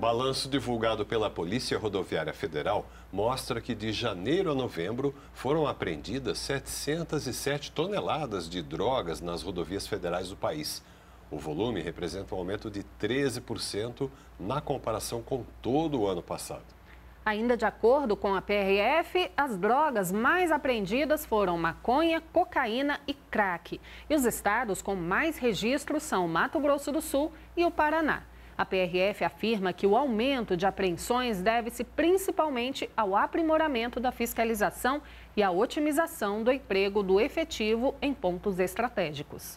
Balanço divulgado pela Polícia Rodoviária Federal mostra que de janeiro a novembro foram apreendidas 707 toneladas de drogas nas rodovias federais do país. O volume representa um aumento de 13% na comparação com todo o ano passado. Ainda de acordo com a PRF, as drogas mais apreendidas foram maconha, cocaína e crack. E os estados com mais registros são Mato Grosso do Sul e o Paraná. A PRF afirma que o aumento de apreensões deve-se principalmente ao aprimoramento da fiscalização e à otimização do emprego do efetivo em pontos estratégicos.